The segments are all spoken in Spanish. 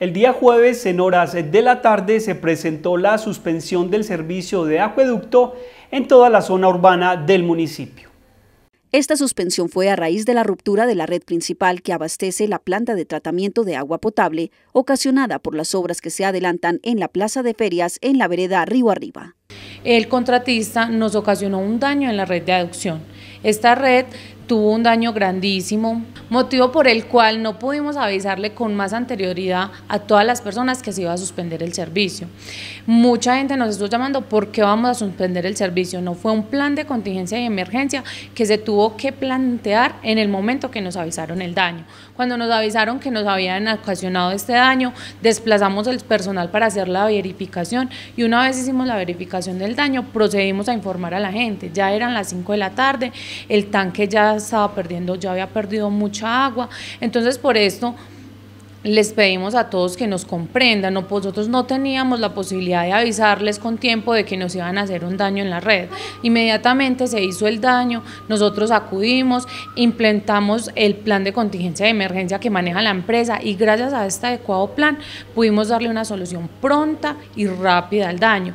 El día jueves, en horas de la tarde, se presentó la suspensión del servicio de acueducto en toda la zona urbana del municipio. Esta suspensión fue a raíz de la ruptura de la red principal que abastece la planta de tratamiento de agua potable, ocasionada por las obras que se adelantan en la plaza de ferias en la vereda Río Arriba. El contratista nos ocasionó un daño en la red de aducción. Esta red tuvo un daño grandísimo, motivo por el cual no pudimos avisarle con más anterioridad a todas las personas que se iba a suspender el servicio. Mucha gente nos estuvo llamando, ¿por qué vamos a suspender el servicio? No fue un plan de contingencia y emergencia que se tuvo que plantear en el momento que nos avisaron el daño. Cuando nos avisaron que nos habían ocasionado este daño, desplazamos el personal para hacer la verificación y una vez hicimos la verificación del daño, procedimos a informar a la gente. Ya eran las 5 de la tarde, el tanque ya estaba perdiendo, ya había perdido mucha agua. Entonces por esto les pedimos a todos que nos comprendan. Nosotros no teníamos la posibilidad de avisarles con tiempo de que nos iban a hacer un daño en la red. Inmediatamente se hizo el daño, nosotros acudimos, implementamos el plan de contingencia de emergencia que maneja la empresa y gracias a este adecuado plan pudimos darle una solución pronta y rápida al daño.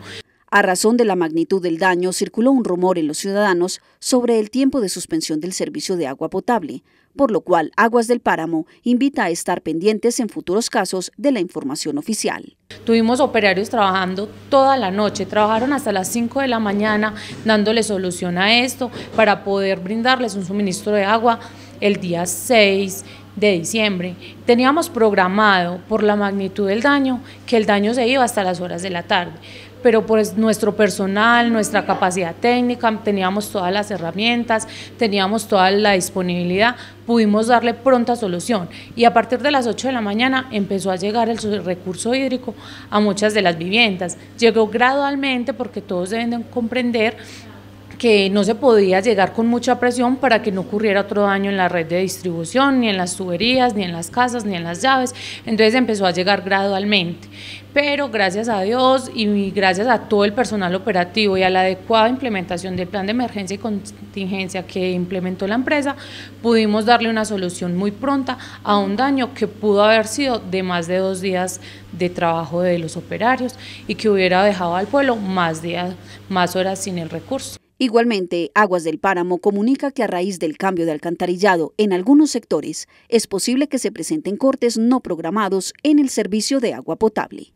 A razón de la magnitud del daño, circuló un rumor en los ciudadanos sobre el tiempo de suspensión del servicio de agua potable, por lo cual Aguas del Páramo invita a estar pendientes en futuros casos de la información oficial. Tuvimos operarios trabajando toda la noche, trabajaron hasta las 5 de la mañana dándole solución a esto para poder brindarles un suministro de agua el día 6 de diciembre. Teníamos programado por la magnitud del daño que el daño se iba hasta las horas de la tarde pero pues nuestro personal, nuestra capacidad técnica, teníamos todas las herramientas, teníamos toda la disponibilidad, pudimos darle pronta solución. Y a partir de las 8 de la mañana empezó a llegar el recurso hídrico a muchas de las viviendas. Llegó gradualmente porque todos deben comprender que no se podía llegar con mucha presión para que no ocurriera otro daño en la red de distribución, ni en las tuberías, ni en las casas, ni en las llaves. Entonces empezó a llegar gradualmente. Pero gracias a Dios y gracias a todo el personal operativo y a la adecuada implementación del plan de emergencia y contingencia que implementó la empresa, pudimos darle una solución muy pronta a un daño que pudo haber sido de más de dos días de trabajo de los operarios y que hubiera dejado al pueblo más días, más horas sin el recurso. Igualmente, Aguas del Páramo comunica que a raíz del cambio de alcantarillado en algunos sectores, es posible que se presenten cortes no programados en el servicio de agua potable.